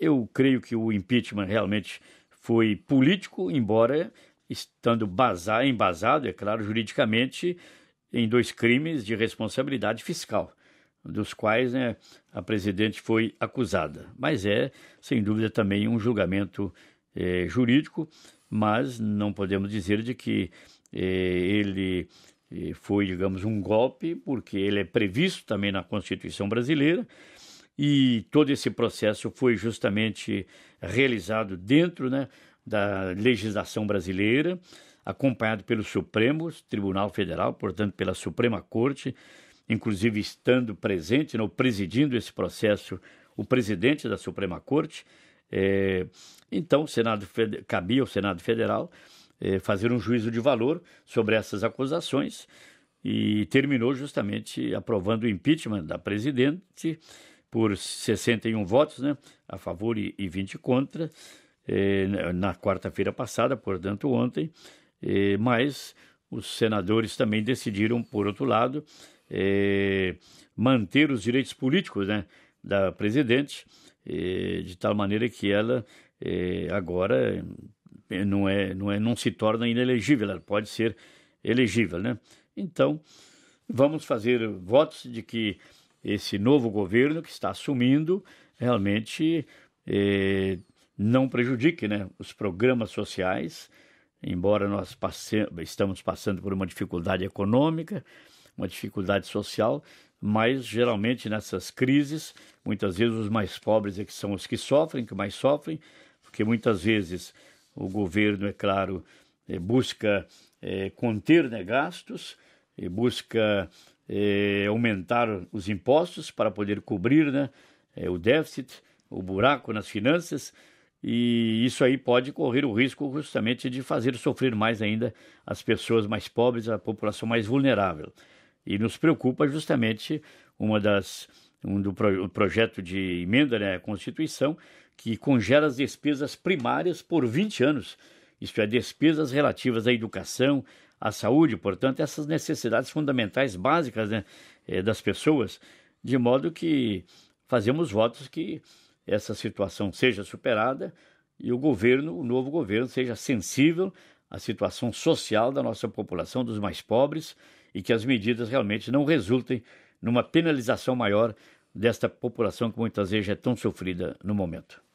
Eu creio que o impeachment realmente foi político, embora estando basado, embasado, é claro, juridicamente, em dois crimes de responsabilidade fiscal, dos quais né, a presidente foi acusada. Mas é, sem dúvida, também um julgamento é, jurídico, mas não podemos dizer de que é, ele é, foi, digamos, um golpe, porque ele é previsto também na Constituição brasileira e todo esse processo foi justamente realizado dentro né, da legislação brasileira, acompanhado pelo Supremo Tribunal Federal, portanto pela Suprema Corte, inclusive estando presente, não, né, presidindo esse processo, o presidente da Suprema Corte. É, então, Senado cabia ao Senado Federal é, fazer um juízo de valor sobre essas acusações e terminou justamente aprovando o impeachment da presidente por 61 votos né, a favor e, e 20 contra, eh, na quarta-feira passada, portanto, ontem, eh, mas os senadores também decidiram, por outro lado, eh, manter os direitos políticos né, da presidente, eh, de tal maneira que ela eh, agora eh, não, é, não, é, não se torna inelegível, ela pode ser elegível. Né? Então, vamos fazer votos de que esse novo governo que está assumindo realmente eh, não prejudique né, os programas sociais, embora nós passe estamos passando por uma dificuldade econômica, uma dificuldade social, mas geralmente nessas crises, muitas vezes os mais pobres é que são os que sofrem, que mais sofrem, porque muitas vezes o governo, é claro, eh, busca é, conter né, gastos, busca eh, aumentar os impostos para poder cobrir né, eh, o déficit, o buraco nas finanças, e isso aí pode correr o risco justamente de fazer sofrer mais ainda as pessoas mais pobres, a população mais vulnerável. E nos preocupa justamente uma das um do pro, projeto de emenda né, à Constituição que congela as despesas primárias por 20 anos isto é, despesas relativas à educação, à saúde, portanto, essas necessidades fundamentais básicas né, eh, das pessoas, de modo que fazemos votos que essa situação seja superada e o governo, o novo governo, seja sensível à situação social da nossa população, dos mais pobres, e que as medidas realmente não resultem numa penalização maior desta população que muitas vezes é tão sofrida no momento.